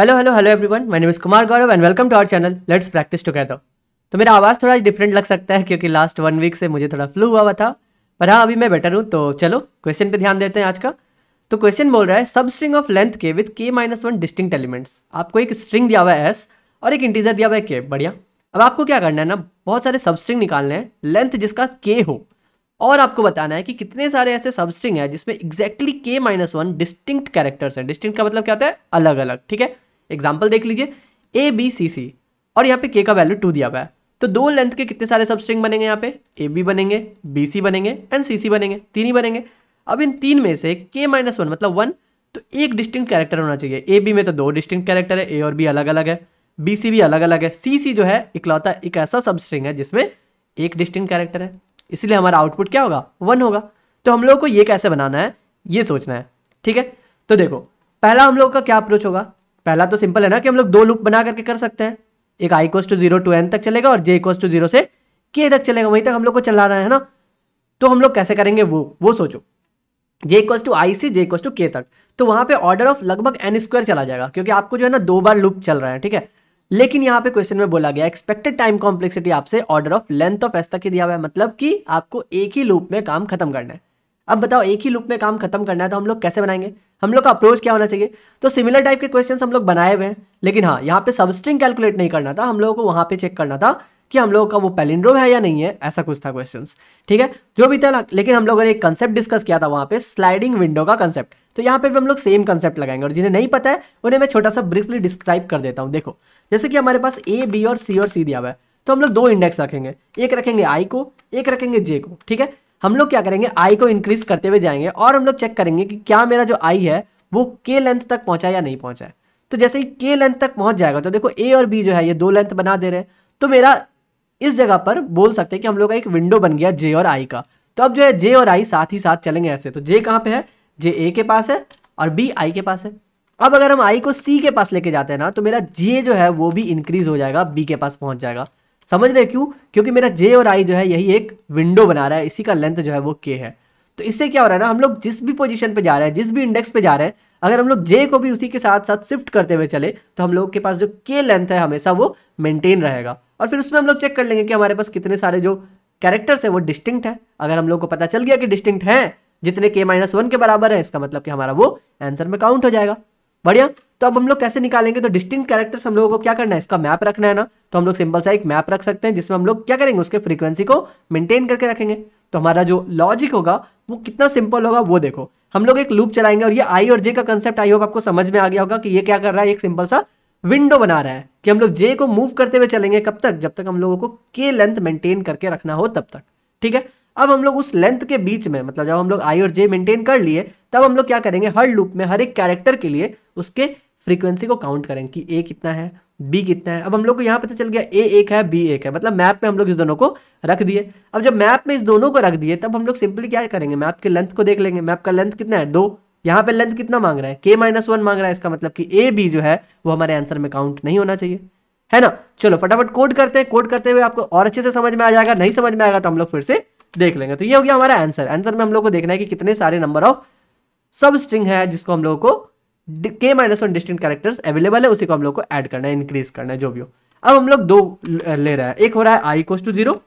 hello hello hello everyone my name is Kumar Gaurav and welcome to our channel let's practice together तो मेरा आवाज़ थोड़ा different लग सकता है क्योंकि लास्ट वन वीक से मुझे थोड़ा फ्लू हुआ हुआ था पर हाँ अभी मैं बेटर हूँ तो चलो क्वेश्चन पे ध्यान देते हैं आज का तो क्वेश्चन बोल रहा है substring of length K with K minus one distinct elements आपको एक स्ट्रिंग दिया हुआ है एस और एक इंटीजर दिया हुआ है के बढ़िया अब आपको क्या करना है ना बहुत सारे सब स्ट्रिंग निकालने हैं लेंथ जिसका के हो और आपको बताना है कि कितने सारे ऐसे सबस्ट्रिंग है जिसमें exactly K minus one distinct characters हैं डिस्टिंक्ट का मतलब क्या होता है अलग अलग ठीक है एग्जाम्पल देख लीजिए ए बी सी सी और यहाँ पे के का वैल्यू टू दिया हुआ है तो दो लेंथ के कितने सारे सबस्ट्रिंग बनेंगे यहाँ पे ए बी बनेंगे बी सी बनेंगे एंड सी सी बनेंगे तीन ही बनेंगे अब इन तीन में से के माइनस वन मतलब वन तो एक डिस्टिंक्ट कैरेक्टर होना चाहिए ए बी में तो दो डिस्टिंक्ट कैरेक्टर है ए और बी अलग अलग है बी सी भी अलग अलग है सी सी जो है इकलौता एक ऐसा सबस्ट्रिंग है जिसमें एक डिस्टिंक्ट कैरेक्टर है इसलिए हमारा आउटपुट क्या होगा वन होगा तो हम लोग को ये कैसे बनाना है ये सोचना है ठीक है तो देखो पहला हम लोग का क्या अप्रोच होगा पहला तो सिंपल है ना कि हम लोग दो लूप बना करके कर सकते हैं एक i cost zero to n तक चलेगा और जे इक्वस टू जीरो से के तक चलेगा वहीं तक हम लोग को चला रहा है ना तो हम लोग कैसे करेंगे वो वो सोचो जे इक्वस टू आई से जे इक्वस टू के तक तो वहां पे ऑर्डर ऑफ लगभग एन स्क्वायर चला जाएगा क्योंकि आपको जो है ना दो बार लूप चल रहा है ठीक है लेकिन यहाँ पे क्वेश्चन में बोला गया एक्सपेक्टेड टाइम कॉम्प्लेक्सिटी आपसे ऑर्डर ऑफ लेंथ ऑफ एस्ता की दिया हुआ है मतलब कि आपको एक ही लूप में काम खत्म करना है अब बताओ एक ही लूप में काम खत्म करना है तो हम लोग कैसे बनाएंगे हम लोग का अप्रोच क्या होना चाहिए तो सिमिलर टाइप के क्वेश्चन हम लोग बनाए हुए हैं लेकिन हाँ यहाँ पे सबस्ट्रिंग कैलकुलेट नहीं करना था हम लोगों को वहाँ पे चेक करना था कि हम लोगों का वो पैलिंड्रोम है या नहीं है ऐसा कुछ था क्वेश्चन ठीक है जो भी था लेकिन हम लोगों ने एक कंसेप्ट डिस्कस किया था वहाँ पे स्लाइडिंग विंडो का कंसेप्ट तो यहाँ पे भी हम लोग सेम कंसेप्ट लगाएंगे और जिन्हें नहीं पता है उन्हें मैं छोटा सा ब्रीफली डिस्क्राइब कर देता हूँ देखो जैसे कि हमारे पास ए बी और सी और सी दिया हुआ है तो हम लोग दो इंडेक्स रखेंगे एक रखेंगे आई को एक रखेंगे जे को ठीक है हम लोग क्या करेंगे आई को इंक्रीज करते हुए जाएंगे और हम लोग चेक करेंगे कि क्या मेरा जो आई है वो के लेंथ तक पहुंचा या नहीं पहुंचा है तो जैसे ही के लेंथ तक पहुंच जाएगा तो देखो ए और बी जो है ये दो लेंथ बना दे रहे हैं तो मेरा इस जगह पर बोल सकते हैं कि हम लोग का एक विंडो बन गया जे और आई का तो अब जो है जे और आई साथ ही साथ चलेंगे ऐसे तो जे कहाँ पे है जे ए के पास है और बी आई के पास है अब अगर हम आई को सी के पास लेके जाते हैं ना तो मेरा जे जो है वो भी इंक्रीज हो जाएगा बी के पास पहुंच जाएगा समझ रहे क्यों क्योंकि मेरा जे और आई जो है यही एक विंडो बना रहा है इसी का लेंथ जो है वो के है तो इससे क्या हो रहा है ना हम लोग जिस भी पोजिशन पे जा रहे हैं जिस भी इंडेक्स पे जा रहे हैं अगर हम लोग जे को भी उसी के साथ साथ शिफ्ट करते हुए चले तो हम लोगों के पास जो के लेंथ है हमेशा वो मेंटेन रहेगा और फिर उसमें हम लोग चेक कर लेंगे कि हमारे पास कितने सारे जो कैरेक्टर्स है वो डिस्टिंक्ट है अगर हम लोग को पता चल गया कि डिस्टिंक्ट हैं जितने के माइनस वन के बराबर है इसका मतलब कि हमारा वो आंसर में काउंट हो जाएगा बढ़िया तो अब हम लोग कैसे निकालेंगे तो डिस्टिंग कैरेक्टर्स हम लोगों को क्या करना है इसका मैप रखना है ना तो हम लोग सिंपल सा एक मैप रख सकते हैं जिसमें हम लोग क्या करेंगे उसके फ्रीक्वेंसी को मेंटेन करके रखेंगे तो हमारा जो लॉजिक होगा वो कितना सिंपल होगा वो देखो हम लोग एक लूप चलाएंगे और ये आई और जे का कंसेप्ट आई होप आपको समझ में आ गया होगा कि ये क्या कर रहा है एक सिंपल सा विंडो बना रहा है कि हम लोग जे को मूव करते हुए चलेंगे कब तक जब तक हम लोगों को के लेंथ मेंटेन करके रखना हो तब तक ठीक है अब हम लोग उस लेंथ के बीच में मतलब जब हम लोग आई और जे मेंटेन कर लिए तब हम लोग क्या करेंगे हर लूप में हर एक कैरेक्टर के लिए उसके फ्रीक्वेंसी को काउंट करेंगे कि ए कितना है बी कितना है अब हम लोग को यहाँ पता चल गया ए एक है बी एक है मतलब मैप में हम लोग इस दोनों को रख दिए अब जब मैप में इस दोनों को रख दिए तब हम लोग सिंपली क्या करेंगे मैप के लेंथ को देख लेंगे मैप का लेंथ कितना है दो यहाँ पे लेंथ कितना मांग रहा है के माइनस वन मांग रहा है इसका मतलब कि ए बी जो है वो हमारे आंसर में काउंट नहीं होना चाहिए है ना चलो फटाफट कोड करते हैं कोड करते हुए आपको और अच्छे से समझ में आ जाएगा नहीं समझ में आएगा तो हम लोग फिर से देख लेंगे तो ये हो गया हमारा आंसर आंसर में हम लोग को देखना है कि कितने सारे नंबर ऑफ सब स्ट्रिंग है जिसको हम लोग को K minus one distinct characters available है उसी को हम लोग को ऐड करना है इंक्रीज करना है जो भी हो अब हम लोग दो ले रहे हैं एक हो रहा है आई इक्वस टू जीरो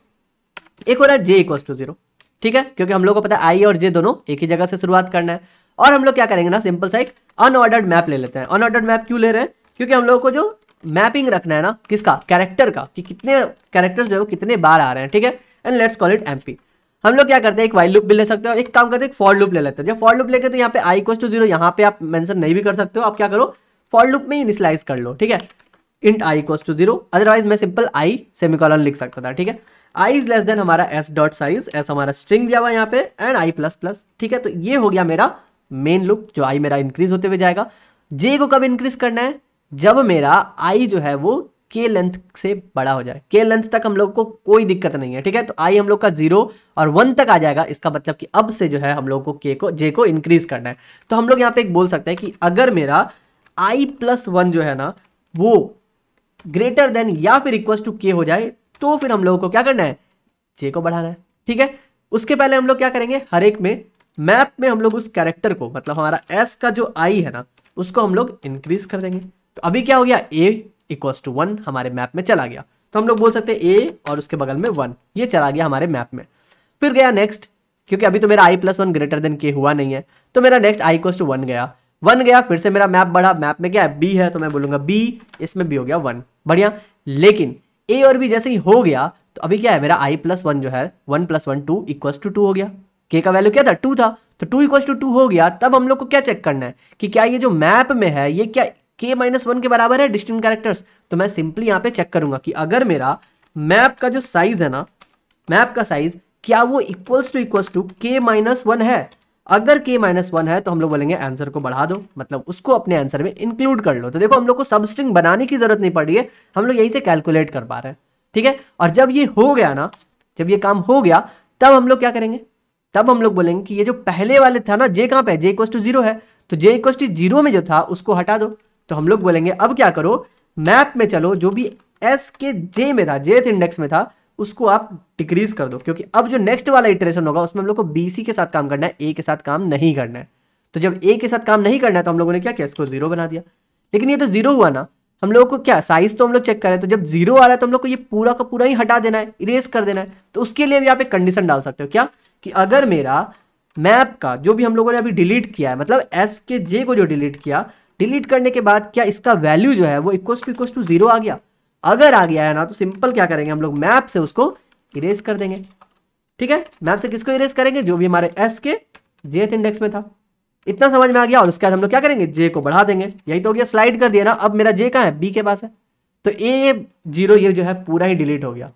एक हो रहा है जे इक्व टू जीरो ठीक है क्योंकि हम लोग को पता है आई और जे दोनों एक ही जगह से शुरुआत करना है और हम लोग क्या करेंगे ना सिंपल सा एक अनऑर्डर्ड मैप ले लेते हैं अनऑर्डर्ड मैप क्यों ले रहे हैं क्योंकि हम लोग को जो मैपिंग रखना है ना किसका कैरेक्टर का कि कितने कैरेक्टर्स जो है वो कितने बार आ रहे हैं ठीक है and let's call it MP हम लोग क्या करते हैं एक वाइल लूप भी ले सकते हो एक काम करते हैं फॉर लूप ले लेते हैं जब फॉर लूप लेके तो यहाँ पे आई इक्वल टू जीरो यहाँ पे आप मेंशन नहीं भी कर सकते हो आप क्या करो फॉर लूप में ही इनिशलाइज कर लो ठीक है int i equal to zero otherwise मैं सिंपल आई सेमिकॉलन लिख सकता था ठीक है आई इज लेस देन हमारा एस डॉट साइज एस हमारा स्ट्रिंग दिया हुआ यहाँ पे एंड आई प्लस प्लस ठीक है तो ये हो गया मेरा मेन लुप जो आई मेरा इंक्रीज होते हुए जाएगा जे को कब इंक्रीज करना है जब मेरा आई जो है वो के लेंथ से बड़ा हो जाए के लेंथ तक हम लोग को कोई दिक्कत नहीं है ठीक है तो आई हम लोग का जीरो और वन तक आ जाएगा इसका मतलब कि अब से जो है हम लोग को के को जे को इंक्रीज करना है तो हम लोग यहाँ पे एक बोल सकते हैं कि अगर मेरा आई प्लस वन जो है ना वो ग्रेटर देन या फिर इक्वल टू के हो जाए तो फिर हम लोगों को क्या करना है जे को बढ़ाना है ठीक है उसके पहले हम लोग क्या करेंगे हर एक में मैप में हम लोग उस कैरेक्टर को मतलब हमारा एस का जो आई है ना उसको हम लोग इंक्रीज कर देंगे तो अभी क्या हो गया ए इक्वस टू वन हमारे मैप में चला गया तो हम लोग बोल सकते हैं ए और उसके बगल में वन ये चला गया हमारे मैप में फिर गया नेक्स्ट क्योंकि अभी तो मेरा i plus one greater than K हुआ नहीं है तो मेरा next i equals to one गया वन गया फिर से मेरा मैप बढ़ा मैप में क्या है बी है तो मैं बोलूंगा बी इसमें बी हो गया वन बढ़िया लेकिन ए और बी जैसे ही हो गया तो अभी क्या है मेरा आई प्लस वन जो है one plus one two equals to two हो गया के का वैल्यू क्या था टू था तो टू इक्वस टू टू हो गया तब हम लोग को क्या चेक करना है कि क्या ये जो मैप में है ये क्या के माइनस वन के बराबर है डिस्टिंग कैरेक्टर्स तो मैं सिंपली यहाँ पे चेक करूंगा कि अगर मेरा मैप का जो साइज है ना मैप का साइज क्या वो equals to equals to K minus one है अगर के माइनस वन है तो हम लोग बोलेंगे आंसर को बढ़ा दो मतलब उसको अपने आंसर में इंक्लूड कर लो तो देखो हम लोग को सबस्ट्रिंग बनाने की जरूरत नहीं पड़ी है हम लोग यहीं से कैलकुलेट कर पा रहे हैं ठीक है और जब ये हो गया ना जब ये काम हो गया तब हम लोग क्या करेंगे तब हम लोग बोलेंगे कि ये जो पहले वाले था ना जे कहाँ पे जे इक्वस टू जीरो है तो जे इक्वस टू जीरो में जो था उसको हटा दो तो हम लोग बोलेंगे अब क्या करो मैप में चलो जो भी एस के जे में था जेथ इंडेक्स में था उसको आप डिक्रीज कर दो क्योंकि अब जो नेक्स्ट वाला इटरेशन होगा उसमें हम लोग को बी के साथ काम करना है ए के साथ काम नहीं करना है तो जब ए के साथ काम नहीं करना है तो हम लोगों ने क्या किया इसको जीरो बना दिया लेकिन ये तो जीरो हुआ ना हम लोगों को क्या साइज तो हम लोग चेक कर रहे हैं तो जब जीरो आ रहा है तो हम लोग को ये पूरा का पूरा ही हटा देना है इरेज कर देना है तो उसके लिए भी आप एक कंडीशन डाल सकते हो क्या कि अगर मेरा मैप का जो भी हम लोगों ने अभी डिलीट किया है मतलब एस के जे को जो डिलीट किया डिलीट करने के बाद क्या इसका वैल्यू जो है वो equal to equal to zero आ गया अगर आ गया है ना तो सिंपल क्या करेंगे हम लोग मैप से उसको इरेज कर देंगे ठीक है मैप से किसको इरेज करेंगे जो भी हमारे एस के जेथ इंडेक्स में था इतना समझ में आ गया और उसके बाद हम लोग क्या करेंगे जे को बढ़ा देंगे यही तो हो गया स्लाइड कर दिया ना अब मेरा जे कहाँ है बी के पास है तो ए जीरो ये जो है पूरा ही डिलीट हो गया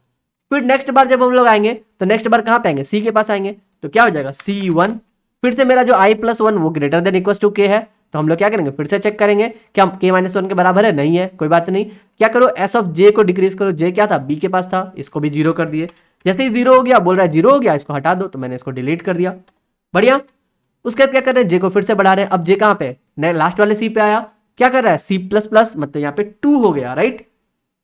फिर नेक्स्ट बार जब हम लोग आएंगे तो नेक्स्ट बार कहाँ पे आएंगे सी के पास आएंगे तो क्या हो जाएगा सी वन फिर से मेरा जो आई प्लस वन वो greater than equal to K है तो हम लोग क्या करेंगे फिर से चेक करेंगे क्या के माइनस वन के बराबर है नहीं है कोई बात नहीं क्या करो एस ऑफ जे को डिक्रीज करो जे क्या था बी के पास था इसको भी जीरो कर दिए जैसे ही जीरो हो गया बोल रहा है जीरो हो गया इसको हटा दो तो मैंने इसको डिलीट कर दिया बढ़िया उसके बाद क्या कर रहे हैं जे को फिर से बढ़ा रहे हैं अब जे कहाँ पे नए लास्ट वाले सी पे आया क्या कर रहा है सी प्लस प्लस मतलब यहाँ पे टू हो गया राइट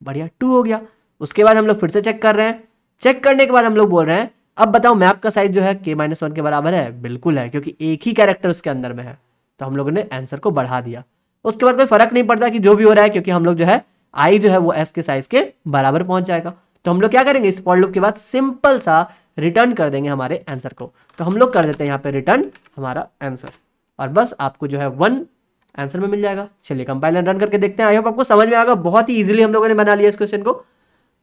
बढ़िया टू हो गया उसके बाद हम लोग फिर से चेक कर रहे हैं चेक करने के बाद हम लोग बोल रहे हैं अब बताओ मैप का साइज जो है के माइनस वन के बराबर है बिल्कुल है क्योंकि एक ही कैरेक्टर उसके अंदर में है तो हम लोगों ने आंसर को बढ़ा दिया उसके बाद कोई फर्क नहीं पड़ता कि जो भी हो रहा है क्योंकि हम लोग जो है आई जो है वो एस के साइज के बराबर पहुंच जाएगा तो हम लोग क्या करेंगे इस फॉर लूप के बाद सिंपल सा रिटर्न कर देंगे हमारे आंसर को तो हम लोग कर देते हैं यहाँ पे रिटर्न हमारा आंसर और बस आपको जो है वन आंसर में मिल जाएगा चलिए कंपाइल रन करके देखते हैं आई होप आपको समझ में आएगा बहुत ही इजीली हम लोगों ने बना लिया इस क्वेश्चन को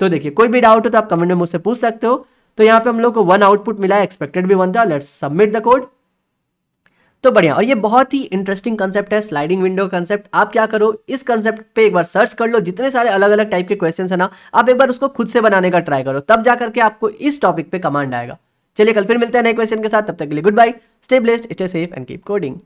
तो देखिए कोई भी डाउट हो तो आप कमेंट में मुझसे पूछ सकते हो तो यहाँ पे हम लोग को वन आउटपुट मिला एक्सपेक्टेड भी वन था लेट्स सबमिट द कोड तो बढ़िया और ये बहुत ही इंटरेस्टिंग कंसेप्ट है स्लाइडिंग विंडो कंसेप्ट आप क्या करो इस कंसेप्ट पे एक बार सर्च कर लो जितने सारे अलग अलग टाइप के क्वेश्चन है ना आप एक बार उसको खुद से बनाने का ट्राई करो तब जाकर के आपको इस टॉपिक पे कमांड आएगा चलिए कल फिर मिलते हैं नए क्वेश्चन के साथ तब तक के लिए goodbye stay blessed stay safe and keep coding